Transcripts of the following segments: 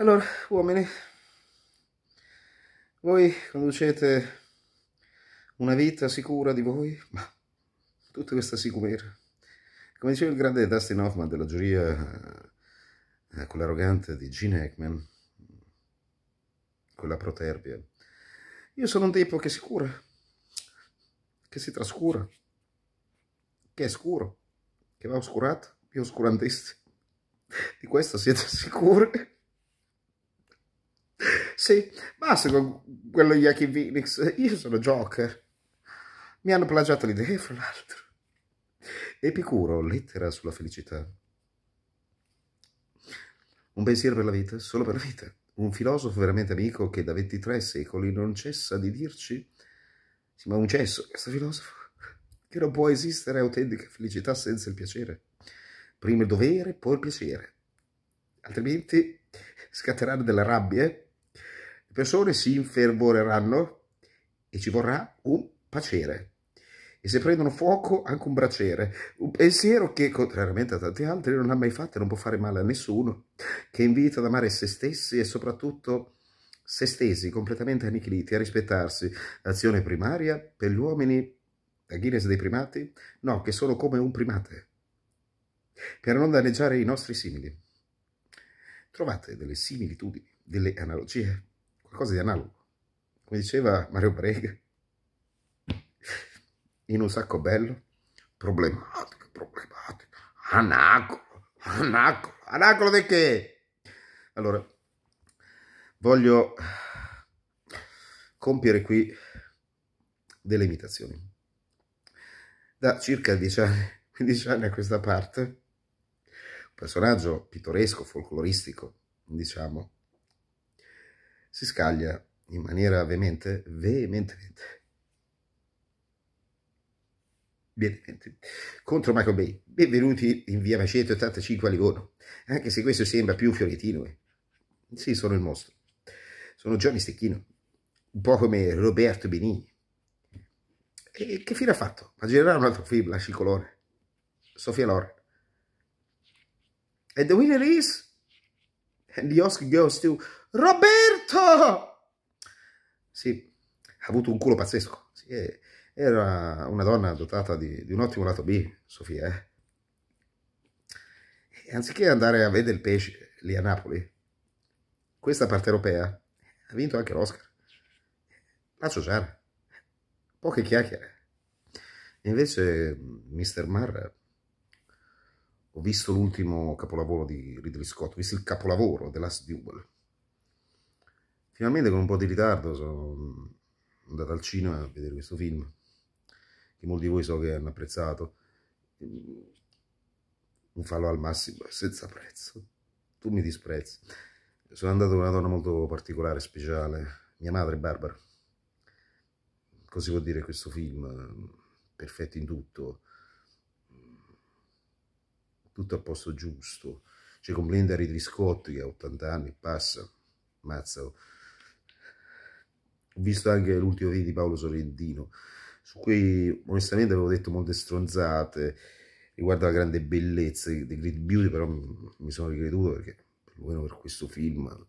Allora, uomini, voi conducete una vita sicura di voi? Ma tutta questa sicurezza. Come diceva il grande Dustin Hoffman della giuria, eh, quell'arrogante di Gene Hackman, quella proterbia, io sono un tipo che si cura, che si trascura, che è scuro, che va oscurato, io oscurantisti. Di questo siete sicuri? Sì, basta con quello Yaki Phoenix. Io sono Joker. Mi hanno plagiato l'idea, fra l'altro. Epicuro, lettera sulla felicità. Un pensiero per la vita, solo per la vita. Un filosofo veramente amico che da 23 secoli non cessa di dirci... Sì, ma un cesso, questo filosofo. Che non può esistere autentica felicità senza il piacere. Prima il dovere, poi il piacere. Altrimenti scatteranno delle rabbie, eh? persone si infervoreranno e ci vorrà un pacere. E se prendono fuoco, anche un braciere. Un pensiero che, contrariamente a tanti altri, non ha mai fatto e non può fare male a nessuno, che invita ad amare se stessi e soprattutto se stessi, completamente annichiliti, a rispettarsi. Azione primaria per gli uomini, la Guinness dei primati? No, che sono come un primate, per non danneggiare i nostri simili. Trovate delle similitudini, delle analogie qualcosa di analogo. Come diceva Mario Brega, in un sacco bello, problematico, problematico, anacolo, anacolo, anacolo di che? Allora, voglio compiere qui delle imitazioni. Da circa 10 anni, 15 anni a questa parte, un personaggio pittoresco, folcloristico, diciamo, si scaglia in maniera veemente, veementemente, veemente, contro Michael Bay. Benvenuti in via Maceto 85 a Livorno, anche se questo sembra più fiorentino. Eh. Sì, sono il mostro. Sono Johnny Stecchino, un po' come Roberto Benigni. E che fine ha fatto? Ma girerà un altro film, lasci il colore. Sofia Loren. E The Winner is gli Oscar Girls too. Roberto! Sì, ha avuto un culo pazzesco. Sì, eh, era una donna dotata di, di, un ottimo lato B, Sofia. Eh? E anziché andare a vedere il pesce lì a Napoli, questa parte europea ha vinto anche l'Oscar. La Susanna. Poche chiacchiere. Invece Mr. Marr ho visto l'ultimo capolavoro di Ridley Scott, ho visto il capolavoro, The Last Duel. Finalmente con un po' di ritardo sono mm, andato al cinema a vedere questo film, che molti di voi so che hanno apprezzato. Mm, un fallo al massimo, senza prezzo. Tu mi disprezzi. Sono andato con una donna molto particolare, speciale, mia madre Barbara. Così vuol dire questo film, mm, perfetto in tutto, tutto al posto giusto. Cioè, con Blinda Ridley Scott che ha 80 anni, passa, mazza. Ho visto anche l'ultimo video di Paolo Sorrentino, su cui onestamente avevo detto molte stronzate riguardo alla grande bellezza di Great Beauty, però mi sono ricreduto perché, perlomeno per questo film,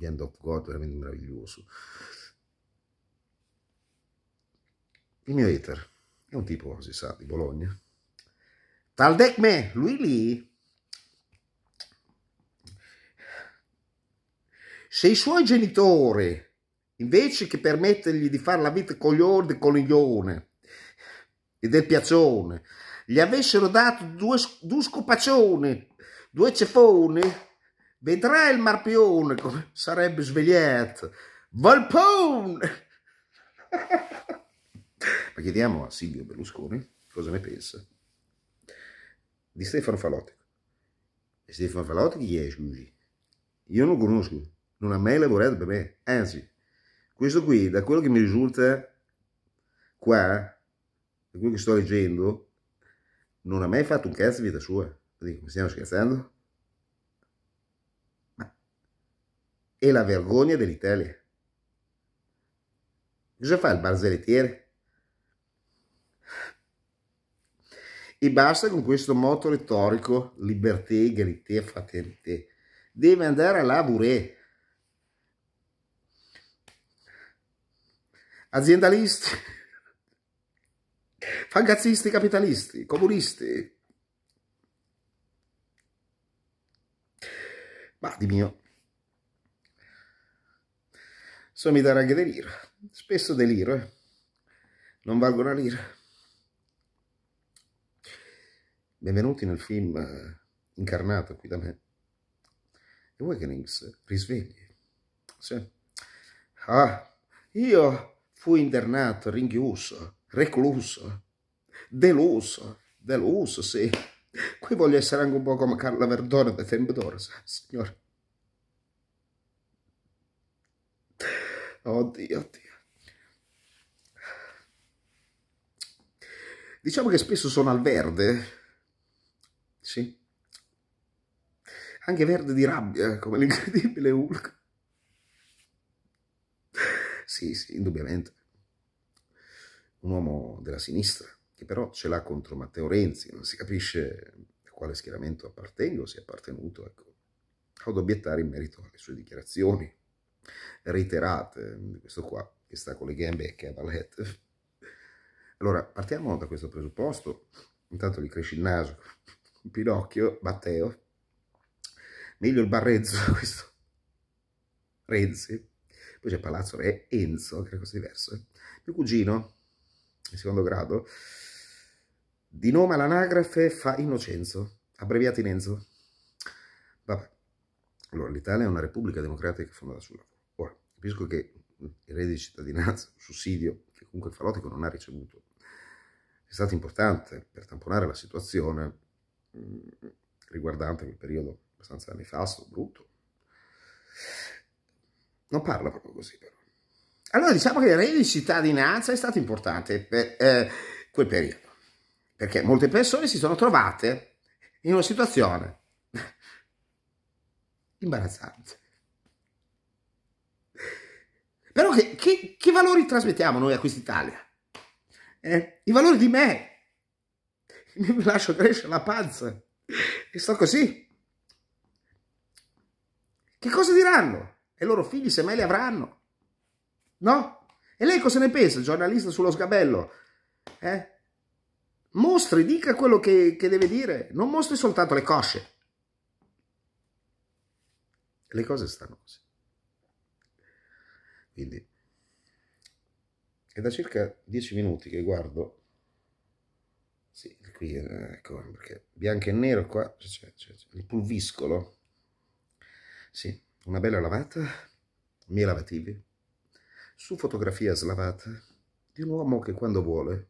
End of God, veramente meraviglioso. Il mio hater è un tipo, si sa, di Bologna, Valdec me, lui lì. Se i suoi genitori, invece che permettergli di fare la vita con gli coglione del coniglione e del piacione, gli avessero dato due, due scopaccioni, due cefoni, vedrai il marpione come sarebbe svegliato. Volpone! Ma chiediamo a Silvio Berlusconi cosa ne pensa di Stefano Falotico. E Stefano Falotico chi è, scusi? Io non lo conosco, non ha mai lavorato per me, anzi, questo qui, da quello che mi risulta qua, da quello che sto leggendo, non ha mai fatto un cazzo di vita sua. Dico, stiamo scherzando? Ma è la vergogna dell'Italia. Cosa fa il barzellettiere? E basta con questo moto retorico, liberté, egalite, fraternité. Deve andare a lavorare. Aziendalisti, fangazzisti capitalisti, comunisti. Ma di mio. Insomma, mi darà anche deliro. Spesso deliro, eh. Non valgono a lira. Benvenuti nel film eh, incarnato qui da me. Awakenings, risvegli. Sì. Ah, io fui internato, rinchiuso, recluso, deluso, deluso, sì. Qui voglio essere anche un po' come Carla Verdone da tempo d'oro, signore. Oddio, oddio. Diciamo che spesso sono al verde, sì. Anche verde di rabbia, eh, come l'incredibile Hulk. Sì, sì, indubbiamente. Un uomo della sinistra, che però ce l'ha contro Matteo Renzi, non si capisce a quale schieramento appartenga si è appartenuto. Ecco. Ho da obiettare in merito alle sue dichiarazioni reiterate, questo qua, che sta con le gambe e che ha Valette. Allora, partiamo da questo presupposto. Intanto gli cresce il naso. Pinocchio, Matteo, meglio il Barrezzo, questo Renzi, poi c'è Palazzo Re Enzo, che è una cosa diversa. Mio cugino, in secondo grado, di nome all'anagrafe fa Innocenzo, abbreviato in Enzo. Vabbè. Allora, l'Italia è una repubblica democratica fondata sul lavoro. Ora, capisco che il reddito di cittadinanza, il sussidio, che comunque il Falotico non ha ricevuto, è stato importante per tamponare la situazione riguardante quel periodo abbastanza nefasto, brutto. Non parla proprio così, però. Allora diciamo che il reddito di cittadinanza è stato importante per eh, quel periodo, perché molte persone si sono trovate in una situazione imbarazzante. Però che, che, che valori trasmettiamo noi a quest'Italia? Eh, I valori di me, mi lascio crescere la panza e sto così. Che cosa diranno? E i loro figli se mai li avranno? No? E lei cosa ne pensa, il giornalista sullo sgabello? Eh? Mostri, dica quello che, che deve dire, non mostri soltanto le cosce. Le cose stanno così. Quindi, è da circa dieci minuti che guardo sì, qui eh, ecco perché bianco e nero qua, c'è, c'è, c'è. il pulviscolo. Sì, una bella lavata, miei lavativi, su fotografia slavata di un uomo che quando vuole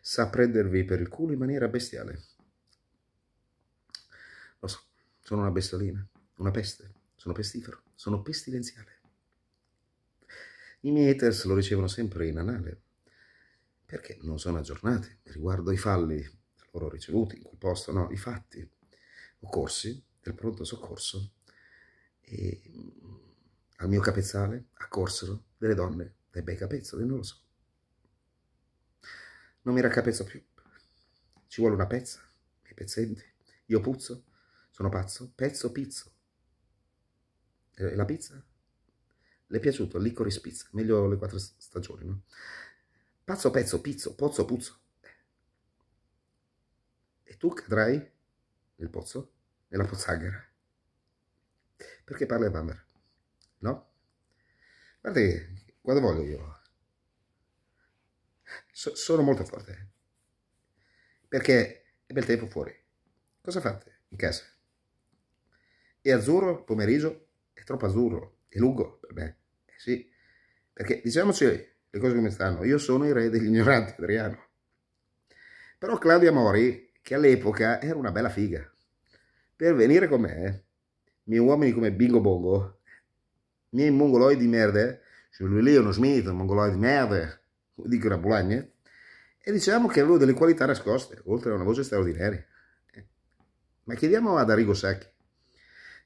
sa prendervi per il culo in maniera bestiale. Lo so, sono una bestialina, una peste, sono pestifero, sono pestilenziale. I miei haters lo ricevono sempre in anale perché non sono aggiornati riguardo ai falli loro ricevuti in quel posto, no, i fatti occorsi del pronto soccorso e mm, al mio capezzale accorsero delle donne dai bei capezzoli, non lo so. Non mi raccapezzo più, ci vuole una pezza, i pezzenti, io puzzo, sono pazzo, pezzo pizzo. E eh, la pizza? Le è piaciuto, il licorice pizza, meglio le quattro stagioni, no? Pazzo, pezzo, pizzo, pozzo, puzzo. E tu cadrai nel pozzo, nella pozzaghera. Perché parla a Bamber? No? Guarda che quando voglio io so, sono molto forte. Perché è bel tempo fuori. Cosa fate in casa? È azzurro il pomeriggio? È troppo azzurro. È lungo per me. Eh sì. Perché diciamoci le cose come stanno, io sono il re degli ignoranti, Adriano. Però Claudia Mori, che all'epoca era una bella figa, per venire con me, miei uomini come Bingo Bongo, miei mongoloi di merda, cioè lui lì è uno Smith, un mongoloi di merda, dico una Bologna, e diciamo che avevo delle qualità nascoste, oltre a una voce straordinaria. Ma chiediamo ad Arrigo Sacchi.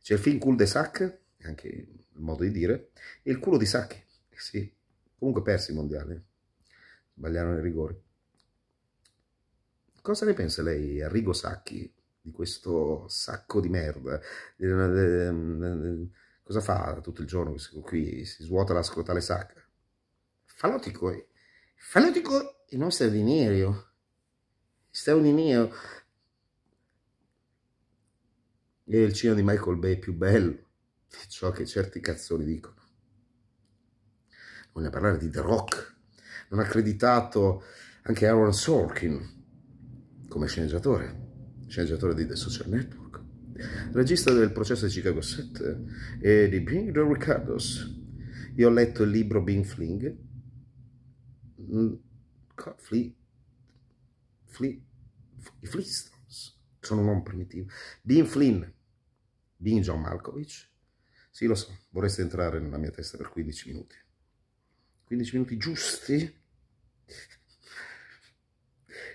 C'è il film Cool de Sac, anche il modo di dire, e il culo di Sacchi, sì, Comunque persi i mondiali, sbagliarono i rigori. Cosa ne pensa lei, Arrigo Sacchi, di questo sacco di merda? Eh, eh, cosa fa tutto il giorno qui? Si svuota la scrotale sacca? Falotico, falotico e non straordinario. Straordinario. E il cinema di Michael Bay è più bello di ciò che certi cazzoni dicono voglio parlare di The Rock, non ha creditato anche Aaron Sorkin come sceneggiatore, sceneggiatore di The Social Network, regista del processo di Chicago 7 e di Bing the Ricardos. Io ho letto il libro Bing Fling, mm, Fli, Fli, i Flintstones, sono un uomo primitivo, Dean Flynn, Bing John Malkovich, sì lo so, vorreste entrare nella mia testa per 15 minuti. 15 minuti giusti.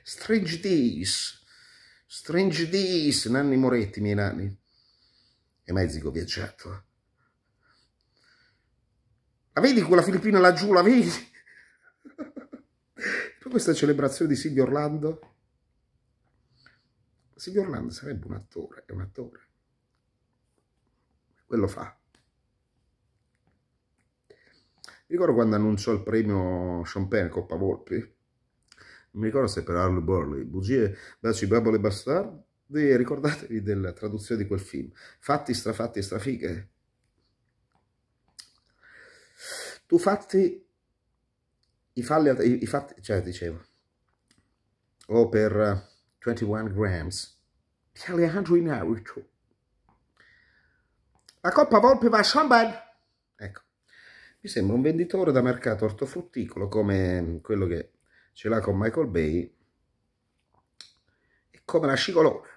Strange Days, Strange Days, Nanni Moretti, miei nani. E Mezzico viaggiato. Certo. La vedi quella filippina laggiù, la vedi? Tu questa celebrazione di Silvio Orlando. Silvio Orlando sarebbe un attore, è un attore. Quello fa ricordo quando annunciò il premio Champagne Coppa Volpi, non mi ricordo se per Harlow Burley, Bugie, Baci, Babole, Bastard, ricordatevi della traduzione di quel film, fatti, strafatti e strafighe. Tu fatti i, falli, i, i fatti, cioè dicevo, o oh, per 21 grams di Alejandro Inarito. La Coppa Volpi va a Champagne! Mi sembra un venditore da mercato ortofrutticolo come quello che ce l'ha con Michael Bay e come la scicolona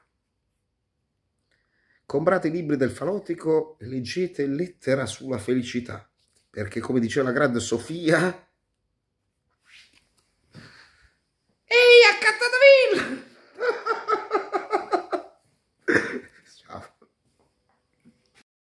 Comprate i libri del Falotico e leggete Lettera sulla felicità, perché come diceva la grande Sofia... Ehi, accattatavillo!